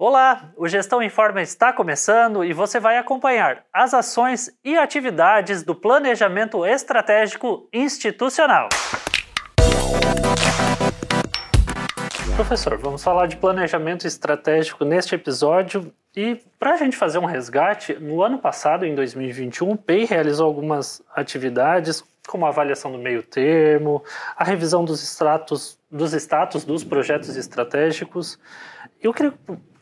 Olá, o Gestão Informa está começando e você vai acompanhar as ações e atividades do Planejamento Estratégico Institucional. Professor, vamos falar de planejamento estratégico neste episódio e para a gente fazer um resgate, no ano passado, em 2021, o PEI realizou algumas atividades como a avaliação do meio termo, a revisão dos status dos, status dos projetos estratégicos. Eu queria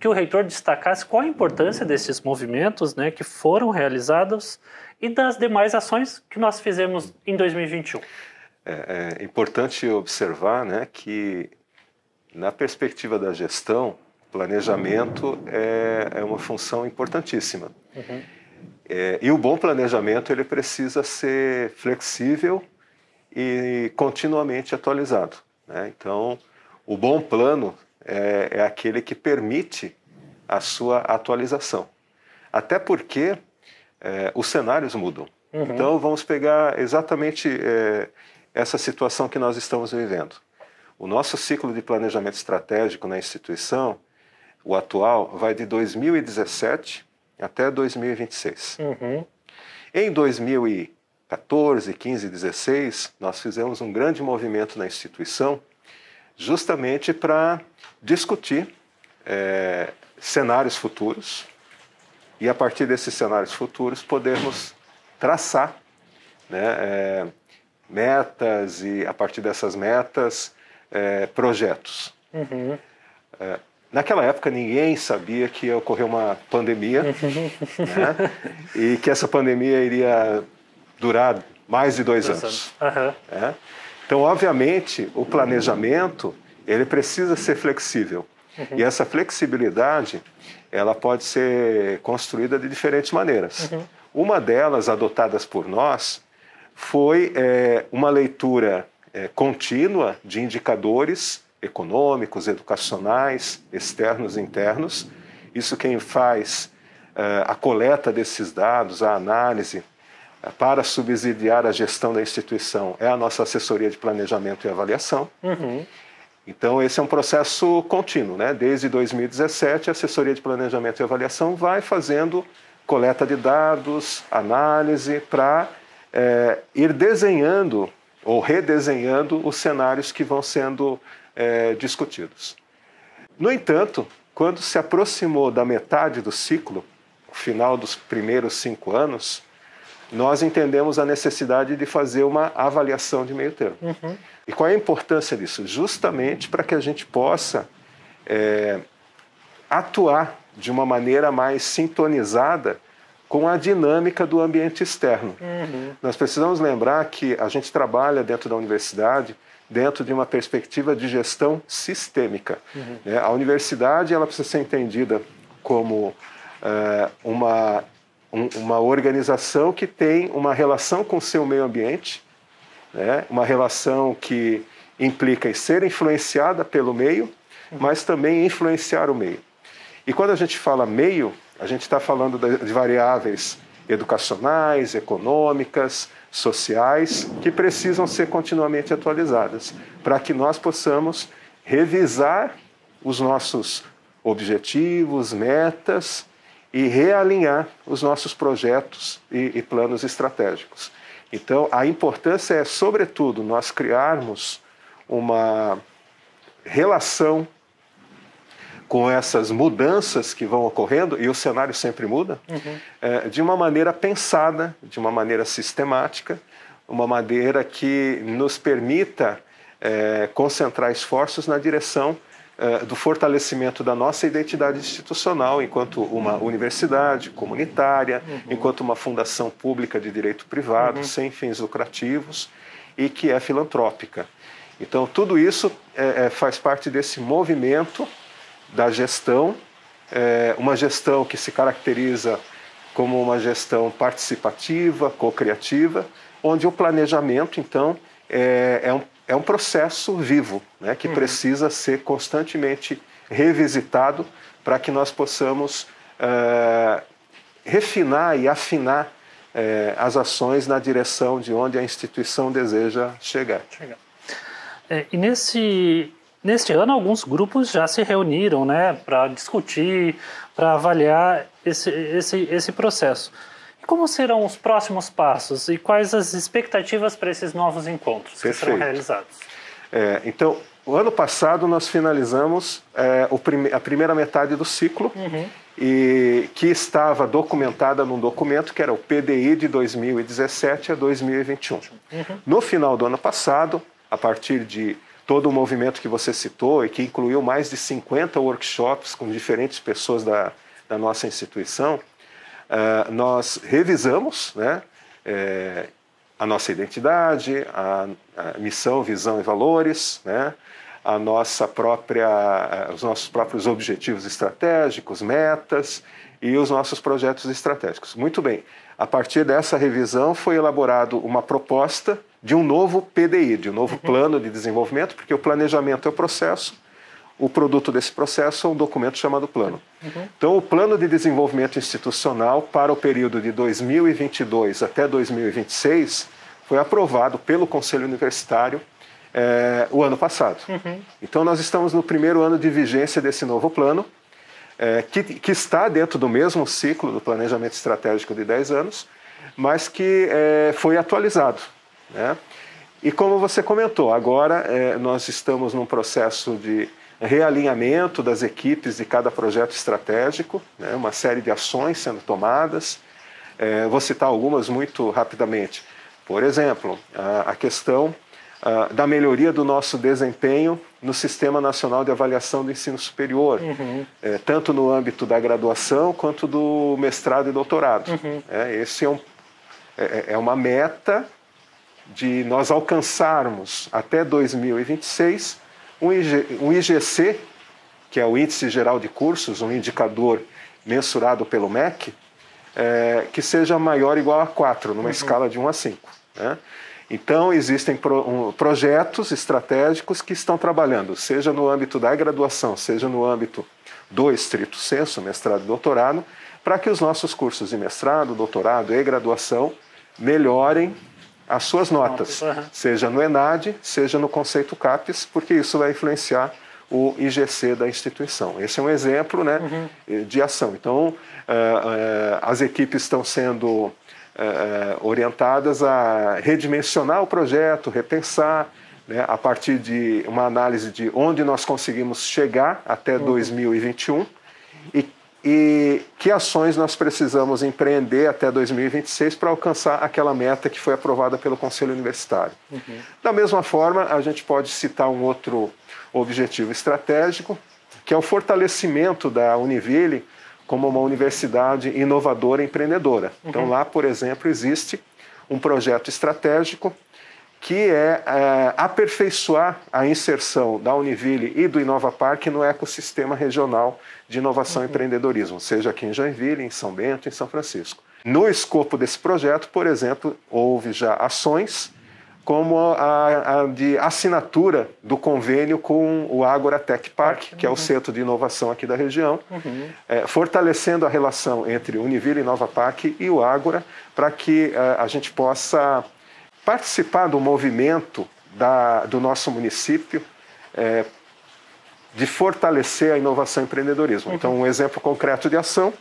que o reitor destacasse qual a importância desses movimentos né, que foram realizados e das demais ações que nós fizemos em 2021. É, é importante observar né, que, na perspectiva da gestão, planejamento é, é uma função importantíssima. Uhum. É, e o bom planejamento ele precisa ser flexível e continuamente atualizado. Né? Então, o bom plano é, é aquele que permite a sua atualização. Até porque é, os cenários mudam. Uhum. Então, vamos pegar exatamente é, essa situação que nós estamos vivendo. O nosso ciclo de planejamento estratégico na instituição, o atual, vai de 2017 até 2026. Uhum. Em 2014, 15, 16, nós fizemos um grande movimento na instituição justamente para discutir é, cenários futuros e, a partir desses cenários futuros, podermos traçar né, é, metas e, a partir dessas metas, é, projetos. Uhum. É, naquela época ninguém sabia que ia ocorrer uma pandemia né? e que essa pandemia iria durar mais de dois anos. anos. Uhum. Então, obviamente, o planejamento ele precisa ser flexível. Uhum. E essa flexibilidade ela pode ser construída de diferentes maneiras. Uhum. Uma delas, adotadas por nós, foi é, uma leitura é, contínua de indicadores econômicos, educacionais, externos e internos. Isso quem faz é, a coleta desses dados, a análise, é, para subsidiar a gestão da instituição é a nossa assessoria de planejamento e avaliação. Uhum. Então, esse é um processo contínuo, né? Desde 2017, a assessoria de planejamento e avaliação vai fazendo coleta de dados, análise, para é, ir desenhando ou redesenhando os cenários que vão sendo é, discutidos. No entanto, quando se aproximou da metade do ciclo, o final dos primeiros cinco anos, nós entendemos a necessidade de fazer uma avaliação de meio termo. Uhum. E qual é a importância disso? Justamente para que a gente possa é, atuar de uma maneira mais sintonizada com a dinâmica do ambiente externo. Uhum. Nós precisamos lembrar que a gente trabalha dentro da universidade dentro de uma perspectiva de gestão sistêmica. Uhum. Né? A universidade ela precisa ser entendida como uh, uma um, uma organização que tem uma relação com o seu meio ambiente, né? uma relação que implica em ser influenciada pelo meio, mas também influenciar o meio. E quando a gente fala meio, a gente está falando de variáveis educacionais, econômicas, sociais, que precisam ser continuamente atualizadas, para que nós possamos revisar os nossos objetivos, metas e realinhar os nossos projetos e, e planos estratégicos. Então, a importância é, sobretudo, nós criarmos uma relação com essas mudanças que vão ocorrendo, e o cenário sempre muda, uhum. é, de uma maneira pensada, de uma maneira sistemática, uma maneira que nos permita é, concentrar esforços na direção eh, do fortalecimento da nossa identidade institucional enquanto uma uhum. universidade comunitária, uhum. enquanto uma fundação pública de direito privado, uhum. sem fins lucrativos e que é filantrópica. Então, tudo isso é, faz parte desse movimento da gestão, é, uma gestão que se caracteriza como uma gestão participativa, co-criativa, onde o planejamento, então, é, é um é um processo vivo, né, que uhum. precisa ser constantemente revisitado para que nós possamos uh, refinar e afinar uh, as ações na direção de onde a instituição deseja chegar. chegar. É, e nesse Neste ano, alguns grupos já se reuniram né, para discutir, para avaliar esse, esse, esse processo. Como serão os próximos passos e quais as expectativas para esses novos encontros Perfeito. que serão realizados? É, então, o ano passado nós finalizamos é, prime a primeira metade do ciclo, uhum. e que estava documentada num documento que era o PDI de 2017 a 2021. Uhum. No final do ano passado, a partir de todo o movimento que você citou e que incluiu mais de 50 workshops com diferentes pessoas da, da nossa instituição, ah, nós revisamos né, é, a nossa identidade, a, a, missão, visão e valores, né, a nossa própria, eh, os nossos próprios objetivos estratégicos, metas e os nossos projetos estratégicos. Muito bem. A partir dessa revisão foi elaborado uma proposta de um novo PDI, de um novo plano de desenvolvimento, porque o planejamento é o processo, o produto desse processo é um documento chamado plano. Uhum. Então, o Plano de Desenvolvimento Institucional para o período de 2022 até 2026 foi aprovado pelo Conselho Universitário é, o ano passado. Uhum. Então, nós estamos no primeiro ano de vigência desse novo plano, é, que, que, está dentro do mesmo ciclo do planejamento estratégico de 10 anos, mas que é, foi atualizado. Né? E como você comentou, agora nós estamos num processo de realinhamento das equipes de cada projeto estratégico, né, uma série de ações sendo tomadas. É, vou citar algumas muito rapidamente. Por exemplo, a, a questão a, da melhoria do nosso desempenho no Sistema Nacional de Avaliação do Ensino Superior, uhum. é, tanto no âmbito da graduação quanto do mestrado e doutorado. Uhum. É, esse é, um, é, é, é uma meta de nós alcançarmos até 2026 um IGC, que é o Índice Geral de Cursos, um indicador mensurado pelo MEC, é, que seja maior ou igual a 4, numa uhum. escala de 1 a 5. Né? Então, existem pro, um, projetos estratégicos que estão trabalhando, seja no âmbito da graduação, seja no âmbito do estrito senso, mestrado e doutorado, para que os nossos cursos de mestrado, doutorado e graduação melhorem as suas notas, seja no ENAD, seja no conceito CAPES, porque isso vai influenciar o IGC da instituição. Esse é um exemplo né, uhum. de ação. Então, eh, eh, as equipes estão sendo eh, orientadas a redimensionar o projeto, repensar, né, a partir de uma análise de onde nós conseguimos chegar até 2021 uhum e que ações nós precisamos empreender até 2026 para alcançar aquela meta que foi aprovada pelo Conselho Universitário. Uhum. Da mesma forma, a gente pode citar um outro objetivo estratégico, que é o fortalecimento da Univille como uma universidade inovadora e empreendedora. Então, uhum. lá, por exemplo, existe um projeto estratégico que é, é, aperfeiçoar a inserção da Univille e do Inova Parque no ecossistema regional de inovação uhum. e empreendedorismo, seja aqui em Joinville, em São Bento, em São Francisco. No escopo desse projeto, por exemplo, houve já ações como a, a de assinatura do convênio com o Agora Tech Park, uhum. que é o centro de inovação aqui da região, uhum. é, fortalecendo a relação entre Univille e Nova Park e o Agora, para que é, a gente possa participar do movimento da, do nosso município é, de fortalecer a inovação e empreendedorismo. Uhum. Então, um exemplo concreto de ação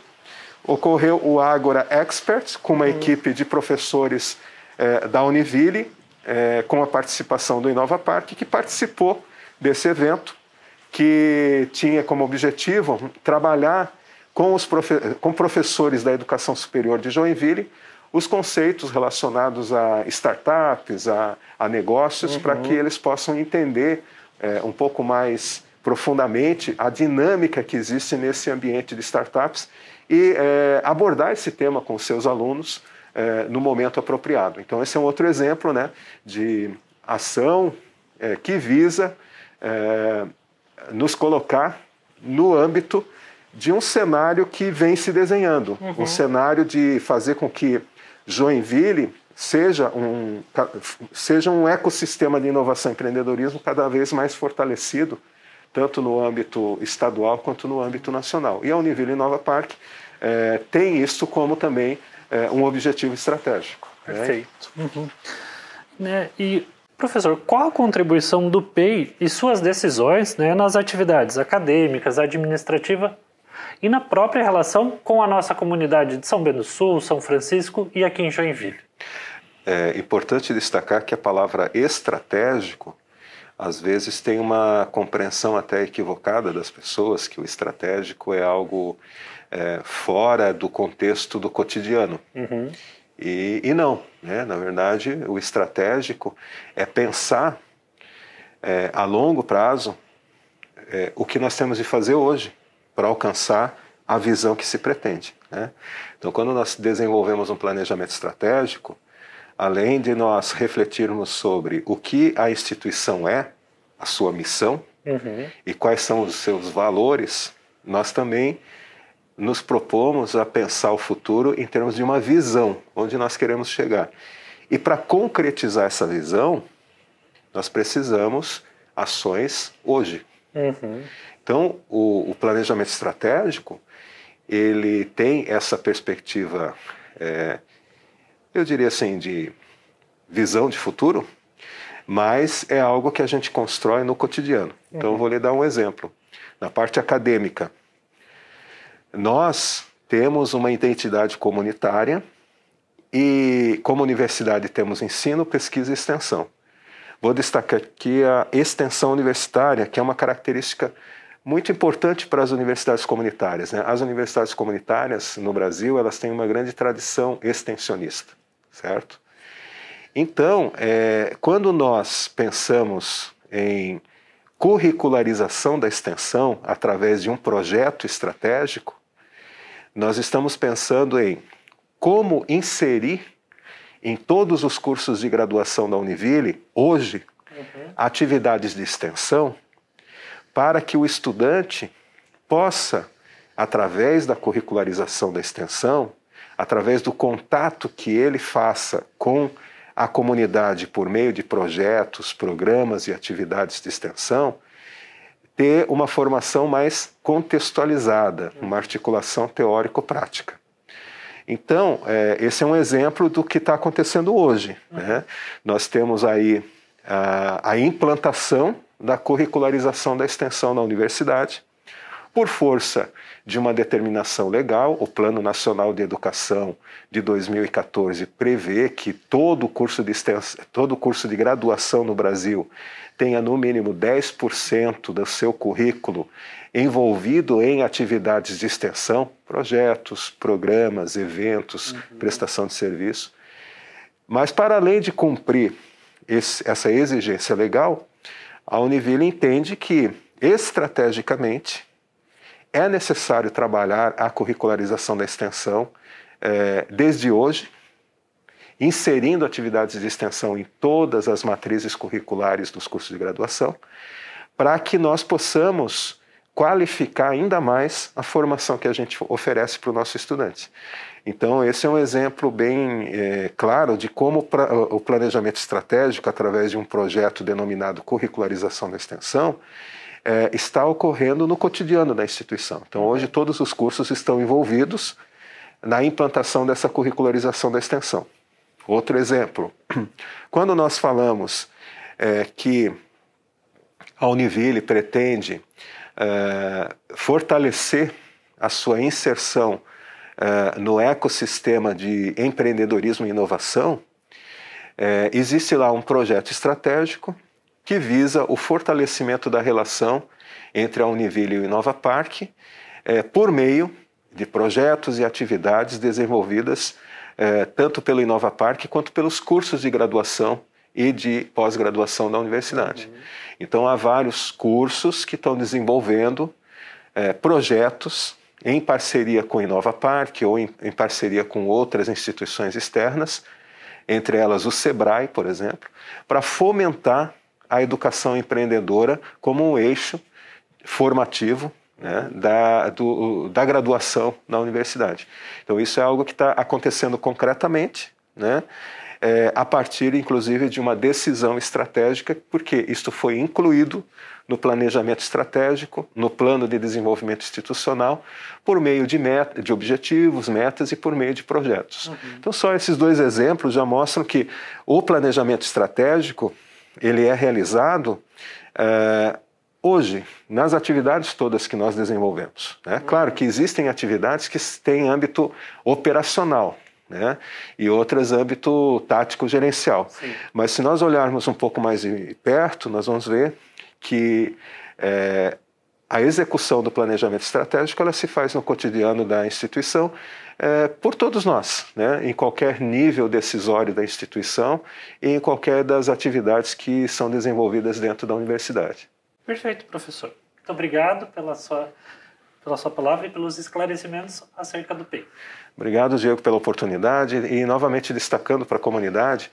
ocorreu o Agora Experts, com uma uhum. equipe de professores é, da Univille, é, com a participação do Inova Parque, que participou desse evento, que tinha como objetivo trabalhar com, os profe com professores da educação superior de Joinville os conceitos relacionados a startups, a, a negócios, uhum. para que eles possam entender é, um pouco mais profundamente a dinâmica que existe nesse ambiente de startups e é, abordar esse tema com seus alunos é, no momento apropriado. Então, esse é um outro exemplo né, de ação é, que visa é, nos colocar no âmbito de um cenário que vem se desenhando, uhum. um cenário de fazer com que Joinville seja um, seja um ecossistema de inovação e empreendedorismo cada vez mais fortalecido, tanto no âmbito estadual quanto no âmbito nacional. E a Univille Nova Parque é, tem isso como também é, um objetivo estratégico. Né? Perfeito. Né? Uhum. Né? E, professor, qual a contribuição do PEI e suas decisões né, nas atividades acadêmicas, administrativa e na própria relação com a nossa comunidade de São Bento do Sul, São Francisco e aqui em Joinville. É importante destacar que a palavra estratégico às vezes tem uma compreensão até equivocada das pessoas que o estratégico é algo é, fora do contexto do cotidiano. Uhum. E, e, não, né? na verdade, o estratégico é pensar é, a longo prazo é, o que nós temos de fazer hoje para alcançar a visão que se pretende. Né? Então, quando nós desenvolvemos um planejamento estratégico, além de nós refletirmos sobre o que a instituição é, a sua missão uhum. e quais são os seus valores, nós também nos propomos a pensar o futuro em termos de uma visão, onde nós queremos chegar. E para concretizar essa visão, nós precisamos ações hoje. Uhum. Então, o, o, planejamento estratégico ele tem essa perspectiva, é, eu diria assim, de visão de futuro, mas é algo que a gente constrói no cotidiano. Então, uhum. vou lhe dar um exemplo. Na parte acadêmica, nós temos uma identidade comunitária e, como universidade, temos ensino, pesquisa e extensão. Vou destacar aqui a extensão universitária, que é uma característica muito importante para as universidades comunitárias. Né? As universidades comunitárias no Brasil elas têm uma grande tradição extensionista, certo? Então, é, quando nós pensamos em curricularização da extensão através de um projeto estratégico, nós estamos pensando em como inserir em todos os cursos de graduação da Univille, hoje, uhum. atividades de extensão para que o estudante possa, através da curricularização da extensão, através do contato que ele faça com a comunidade por meio de projetos, programas e atividades de extensão, ter uma formação mais contextualizada, uma articulação teórico-prática. Então, é, esse é um exemplo do que está acontecendo hoje. Uhum. Né? Nós temos aí a, a implantação da curricularização da extensão na universidade, por força de uma determinação legal, o Plano Nacional de Educação de 2014 prevê que todo curso de extensão, todo curso de graduação no Brasil tenha no mínimo 10% do seu currículo envolvido em atividades de extensão, projetos, programas, eventos, uhum. prestação de serviço. Mas para além de cumprir esse, essa exigência legal, a Univille entende que estrategicamente é necessário trabalhar a curricularização da extensão é, desde hoje, inserindo atividades de extensão em todas as matrizes curriculares dos cursos de graduação, para que nós possamos qualificar ainda mais a formação que a gente oferece para o nosso estudante. Então, esse é um exemplo bem é, claro de como o planejamento estratégico, através de um projeto denominado Curricularização da Extensão, é, está ocorrendo no cotidiano da instituição. Então, hoje, todos os cursos estão envolvidos na implantação dessa curricularização da extensão. Outro exemplo, quando nós falamos é, que a Univille pretende é, fortalecer a sua inserção é, no ecossistema de empreendedorismo e inovação, é, existe lá um projeto estratégico que visa o fortalecimento da relação entre a Univille e o Inova Parque é, por meio de projetos e atividades desenvolvidas é, tanto pelo Inova Parque quanto pelos cursos de graduação e de pós-graduação da universidade. Uhum. Então, há vários cursos que estão desenvolvendo é, projetos em parceria com o Inova Parque ou em, em parceria com outras instituições externas, entre elas o SEBRAE, por exemplo, para fomentar a educação empreendedora como um eixo formativo né, da, do, da graduação na universidade. Então, isso é algo que está acontecendo concretamente, né, é, a partir, inclusive, de uma decisão estratégica, porque isto foi incluído no planejamento estratégico, no plano de desenvolvimento institucional, por meio de, meta, de objetivos, metas e por meio de projetos. Uhum. Então, só esses dois exemplos já mostram que o planejamento estratégico ele é realizado é, hoje nas atividades todas que nós desenvolvemos. Né? Uhum. Claro que existem atividades que têm âmbito operacional, né? e outras âmbito tático-gerencial. Mas se nós olharmos um pouco mais de perto, nós vamos ver que é, a execução do planejamento estratégico ela se faz no cotidiano da instituição, é, por todos nós, né? em qualquer nível decisório da instituição e em qualquer das atividades que são desenvolvidas dentro da universidade. Perfeito, professor. Muito obrigado pela sua, pela sua palavra e pelos esclarecimentos acerca do PEI. Obrigado, Diego, pela oportunidade e novamente destacando para a comunidade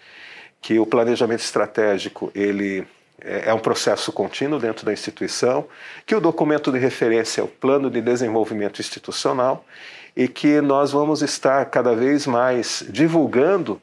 que o planejamento estratégico ele é, é um processo contínuo dentro da instituição, que o documento de referência é o Plano de Desenvolvimento Institucional e que nós vamos estar cada vez mais divulgando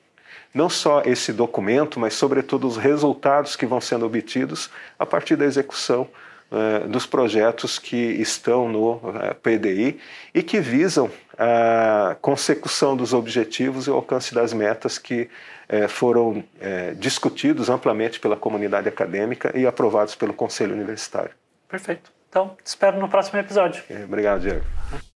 não só esse documento, mas sobretudo os resultados que vão sendo obtidos a partir da execução eh, dos projetos que estão no eh, PDI e que visam a consecução dos objetivos e o alcance das metas que eh, foram eh, discutidos amplamente pela comunidade acadêmica e aprovados pelo Conselho Universitário. Perfeito. Então, te espero no próximo episódio. Obrigado, Diego.